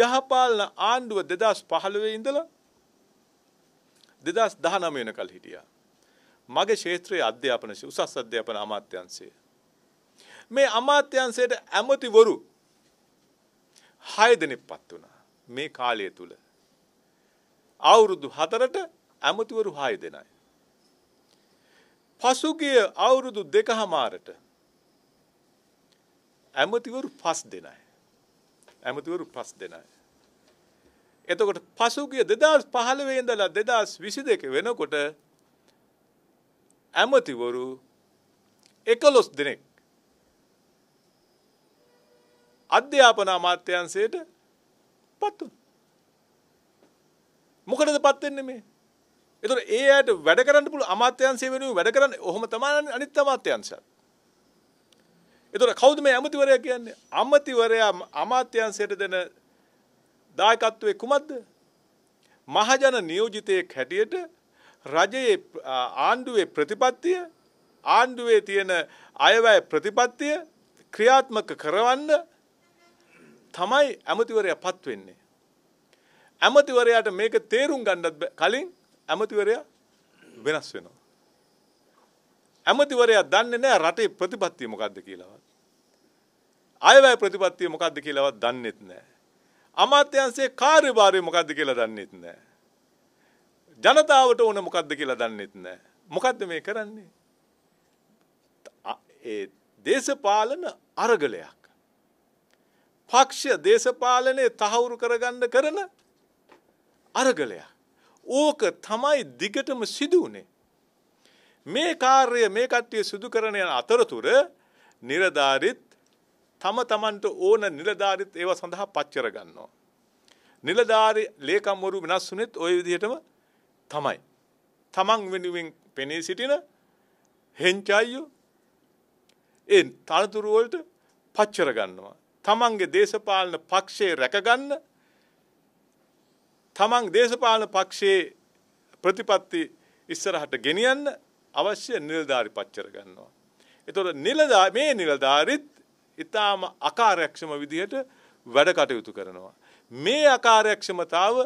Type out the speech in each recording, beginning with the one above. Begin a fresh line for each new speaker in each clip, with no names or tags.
යහපාලන ආණ්ඩුව දෙදස් පහළවේ ඉඳලා දෙදස් දහනම වෙන කල් හිටියා. මගේ ශේත්‍රයේ අධ්‍යාපන උසස් අධ්‍යාපන අමාත්‍යන්සේ. මේ අමාත්‍යන්සයට ඇමතිවරු හය දෙනෙක් පත් වුණා මේ කාලය තුළ. අවුරුදු හතරට ඇමතිවරු හය දෙනයි. පසුගිය අවුරුදු දෙක හමාරට ඇමතිවරු පස් දෙනයි. ඇමතිවරු පස් දෙනයි. එතකොට පසුගිය දෙදස් පහළවේදලා දෙදස් විසි දෙක වෙනකොට ඇමතිවරු එකලොස් දෙනෙක් අධ්‍යාපන අමාත්‍යන්සයට පත්තු. මොකටද පත්වෙන්නේ මේ එතුට ඒයට වැඩ කරන්න පුළ අමාත්‍යන්සේ වෙනුව වැඩ කරන්න ඔහොම තමාන අනිත් අමාත්‍යන්සත්. එතකොට කවුද මේ ඇමතිවරයා කියන්නේ? අමතිවරයා අමාත්‍යාංශයට දෙන දායකත්වයේ කුමක්ද? මහජන නියෝජිතයෙක් හැටියට රජයේ ආණ්ඩුවේ ප්‍රතිපත්තිය ආණ්ඩුවේ තියෙන අයවැය ප්‍රතිපත්තිය ක්‍රියාත්මක කරවන්න තමයි ඇමතිවරයා පත් වෙන්නේ. ඇමතිවරයාට මේක තේරුම් ගන්නත් කලින් ඇමතිවරයා වෙනස් වෙනවා. ඇමතිවරයා දන්නේ නැහැ රටේ ප්‍රතිපත්තිය මොකද්ද කියලාවත්. අයවැය ප්‍රතිපත්තිය මොකද්ද කියලාවත් දන්නේත් නැහැ. අමාත්‍යංශයේ කාර්යභාරය මොකද්ද කියලා දන්නේත් නැහැ. ජනතාවට ඕන මොකද්ද කියලා දන්නේත් නැහැ. මොකද්ද මේ කරන්නේ? ඒ දේශපාලන අරගලයක්. පක්ෂ දේශපාලනයේ තහවුරු කරගන්න කරන අරගලයක්. ඕක තමයි දිගටම සිදුවනේ. මේ කාර්යය මේ කට්ටිය සිදු කරන යන අතරතුර නිලධාරිත් තම තමන්ට ඕන නිලධාරිත් ඒව සඳහා පච්චර ගන්නවා. නිලධාරි ලේකම්වරු වෙනස් වුනේත් ওই විදිහටම තමයි. තමන් වෙනුවෙන් පෙනී සිටින හෙන්චායෝ ඒ තනතුරු වලට පච්චර ගන්නවා. තමන්ගේ දේශපාලන පක්ෂයේ රැකගන්න තමන් දේශපාලන පක්ෂයේ ප්‍රතිපත්ති ඉස්සරහට ගෙනියන්න අවශ්‍ය නිලධාරි පච්චර ගන්නවා. එතකොට නිලදා මේ නිලධාරිත් ඊටාම අකාර්යක්ෂම විදිහට වැඩ කටයුතු කරනවා. මේ අකාර්යක්ෂමතාව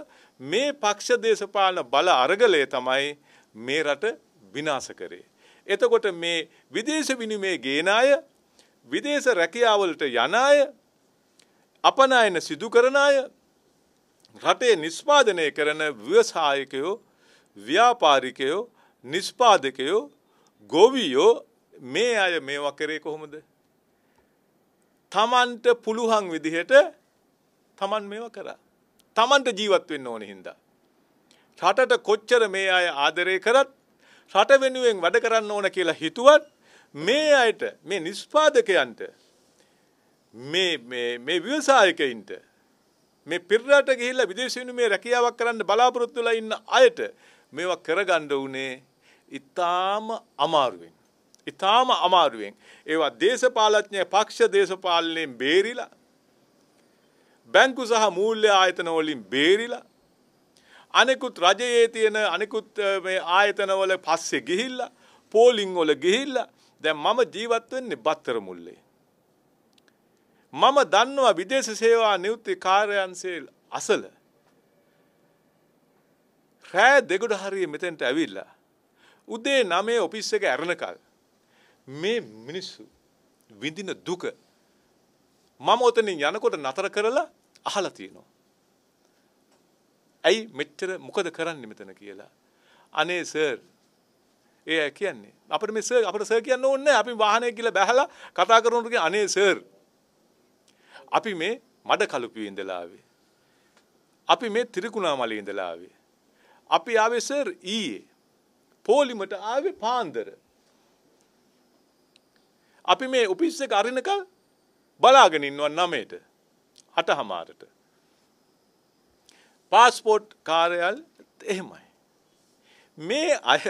මේ පක්ෂ දේශපාලන බල අරගලය තමයි මේ රට විනාශ කරේ. එතකොට මේ විදේශ විනිමය ගේන අය විදේශ රැකියාවලට යන අය අපනයන සිදු කරන අය රටේ නිෂ්පාදනය කරන ව්‍යවසායකයෝ ව්‍යාපාරිකයෝ නිෂ්පාදකයෝ ගොවියෝ මේ අය මේවා කරේ කොහොමද? Tamanට පුළුවන් විදිහට Taman මේවා කරා. Tamanට ජීවත් වෙන්න ඕන හින්දා. රටට කොච්චර මේ අය ආදරය කරත් රට වෙනුවෙන් වැඩ කරන්න ඕන කියලා හිතුවත් මේ අයට මේ නිෂ්පාදකයන්ට මේ මේ මේ ව්‍යවසායකයින්ට මේ පිරරට ගිහිල්ලා විදේශ විනිමය රැකියාවක් කරන්න බලාපොරොත්තු වෙලා ඉන්න අයට මේවා කරගන්න උනේ ඊටාම අමාරුවෙන්. ඊටාම අමාරුවෙන්. ඒවා දේශපාලඥය පක්ෂ දේශපාලනයෙන් බේරිලා බැංකු සහ මූල්‍ය ආයතන වලින් බේරිලා අනිකුත් රජයේ තියෙන අනිකුත් මේ ආයතන වල පස්සේ ගිහිල්ලා පෝලිං වල ගිහිල්ලා දැන් මම ජීවත් වෙන්නේ බත්තර මුල්ලේ. මම දන්නවා විදේශ සේවා නියුක්ති කාර්යංශයේ අසල රෑ දෙගොඩ හරිය මෙතෙන්ට ඇවිල්ලා උදේ 9 ඔෆිස් එක ඇරනකල් මේ මිනිස්සු විඳින දුක මම ඔතනින් යනකොට නතර කරලා අහලා තියෙනවා. ඇයි මෙච්චර මොකද කරන්නේ මෙතන කියලා. අනේ සර් ඒ කියන්නේ අපිට මේ සර් අපිට සර් කියන්න ඕනේ නැහැ. අපි වාහනේ කියලා බැහැලා කතා කරනකොට කියන අනේ සර් අපි මේ මඩ කලුපියේ ඉඳලා ආවේ. අපි මේ ත්‍රිකුණාමලයේ ඉඳලා ආවේ. අපි ආවේ සර් ඊයේ. පොලිමට ආවේ පාන්දර. අපි මේ ඔෆිස් එක අරිනකල් බලාගෙන ඉන්නවා 9ට 8:00ට. પાස්පෝර්ට් කාර්යාල එහෙමයි. මේ අය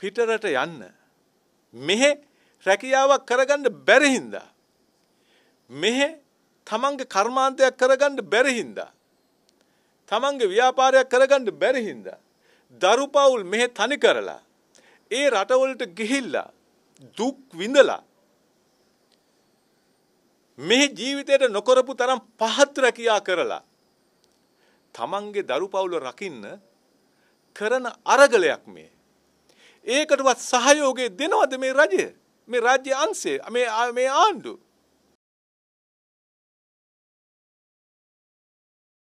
පිටරට යන්න මෙහෙ රැකියාවක් කරගන්න බැරි හින්දා මෙහෙ තමන්ගේ කර්මාන්තයක් කරගන්න බැරි හින්දා තමන්ගේ ව්‍යාපාරයක් කරගන්න බැරිහින්ද. දරුපවුල් මෙහෙ තනි කරලා. ඒ රටවලට ගිහිල්ලා දුක් විඳලා. මෙහි ජීවිතයට නොකොරපු තරම් පහත් රැකියා කරලා. තමන්ගේ දරුපවුල රකින්න කරන අරගලයක් මේ. ඒකටවත් සහයෝගය දෙනවද මේ රජය මේ රාජ්‍ය අන්සේ මේ ආණ්ඩු